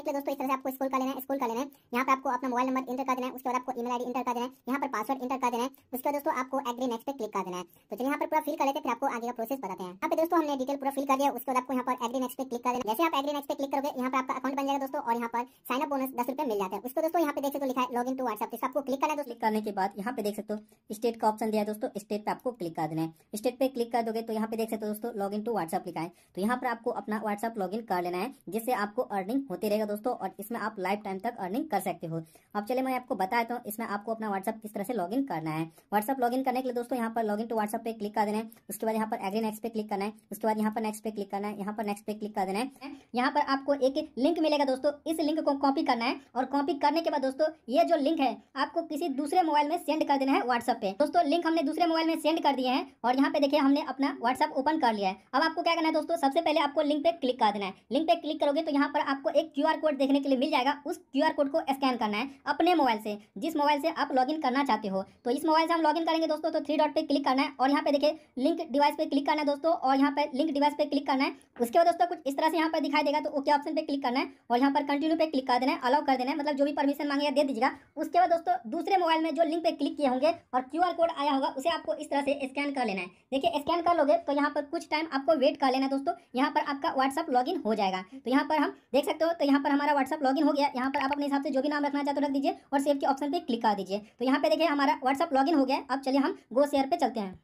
करने के लिए दोस्तों इस तरह से आपको स्कूल का लेना है स्कूल का लेना है यहाँ पर आपको अपना मोबाइल नंबर इंटर कर देना है उसके बाद आपको ईमेल आईडी इंटर कर देना है यहाँ पर पासवर्ड इंटर कर देना है उसके बाद दोस्तों आपको एग्री नेक्स्ट पे क्लिक कर देना है तो चलिए यहाँ पर पूरा फिल कर लेते हैं फिर आपको आगे का प्रोसेस बताते हैं यहाँ पर दोस्तों हमने डिटेल पूरा फिल कर दिया उसके बाद आपको यहाँ पर एग्री नेक्स्ट पे क्लिक कर देना जैसे आप एग्री नेक्स्ट पे क्लिक करोगे यहाँ पर आपका अकाउंट बन जाएगा दोस्तों और यहाँ पर साइन अप बोनस दस रुपये मिल जाता है उसको दोस्तों यहाँ पे देख सकते लिखा है लॉग इन टू व्हाट्सएप इसको आपको क्लिक करना है दोस्तों क्लिक करने के बाद यहाँ पे देख सकते हो स्टेट का ऑप्शन दिया दोस्तों स्टेट पर आपको क्लिक कर देना है स्टेट पर क्लिक कर दोगे तो यहाँ पे देख सकते हो दोस्तों लॉग इन टू व्हाट्सएप लिखा है तो यहाँ पर आपको अपना व्हाट्सएप लॉग कर लेना है जिससे आपको अर्निंग होती रहेगा दोस्तों और इसमें आप लाइफ टाइम तक अर्निंग कर सकते हो अब चले मैं आपको बता देता हूँ इसमें आपको अपना व्हाट्सअप किस तरह से लॉगिन करना है व्हाट्सअप लॉगिन करने के लिए दोस्तों यहाँ पर लॉगिन टू व्हाट्सअप पे क्लिक कर देना है उसके बाद यहाँ पर एग्री नेक्स्ट पे क्लिक करना है उसके बाद यहाँ पर नेक्स्ट पे क्लिक करना है यहाँ पर नेक्स्ट पे क्लिक कर देना है यहाँ पर आपको एक लिंक मिलेगा दोस्तों इस लिंक को कॉपी करना है और कॉपी करने के बाद दोस्तों ये जो लिंक है आपको किसी दूसरे मोबाइल में सेंड कर देना है व्हाट्सअप पे दोस्तों लिंक हमने दूसरे मोबाइल में सेंड कर दिए हैं और यहाँ पे देखिए हमने अपना व्हाट्सअप ओपन कर लिया है अब आपको क्या करना है दोस्तों सबसे पहले आपको लिंक पे क्लिक कर देना है लिंक पे क्लिक करोगे तो यहाँ पर आपको एक क्यू कोड देखने के लिए मिल जाएगा उस क्यू कोड को स्कैन करना है अपने मोबाइल से जिस मोबाइल से आप लॉगिन करना चाहते हो तो इस मोबाइल से हम लॉगिन करेंगे दोस्तों तो थ्री डॉट पे क्लिक करना है और यहाँ पे देखिए लिंक डिवाइस पे क्लिक करना है दोस्तों और यहाँ पे लिंक डिवाइस पे क्लिक करना है उसके बाद दोस्तों कुछ इस तरह से यहाँ पर दिखाई देगा तो ओके ऑप्शन पर क्लिक करना है और यहाँ पर कंटिन्यू पे क्लिक कर देना है अलाउ कर देना है मतलब जो भी परमिशन मांगेगा दे दीजिएगा उसके बाद दोस्तों दूसरे मोबाइल में जो लिंक पे क्लिक किए होंगे और क्यू कोड आया होगा उसे आपको इस तरह से स्कैन कर लेना है देखिए स्कैन कर लोगे तो यहाँ पर कुछ टाइम आपको वेट कर लेना है दोस्तों यहाँ पर आपका व्हाट्सअप लॉग हो जाएगा तो यहाँ पर हम देख सकते हो तो यहाँ पर पर हमारा व्हाट्सअप लॉगिन हो गया यहाँ पर आप अपने हिसाब से जो भी नाम रखना चाहते हो रख दीजिए और सेव के ऑप्शन पर क्लिक कर दीजिए तो यहाँ पे देखिए हमारा व्हाट्सअप लॉगिन हो गया अब चलिए हम गो शेयर पर चलते हैं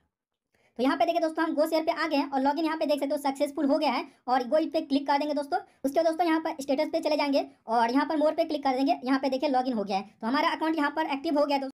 तो यहाँ पे देखिए दोस्तों हम गो शेयर पे आ गए हैं और लॉगिन इन यहाँ पे देख सकते हो सक्सेसफुल हो गया है और गो इस पे क्लिक कर देंगे दोस्तों उसके बाद दोस्तों यहाँ पर स्टेटस पे चले जाएंगे और यहाँ पर मोर पे क्लिक कर देंगे यहाँ पे देखिए लॉगिन हो गया है तो हमारा अकाउंट यहाँ पर एक्टिव हो गया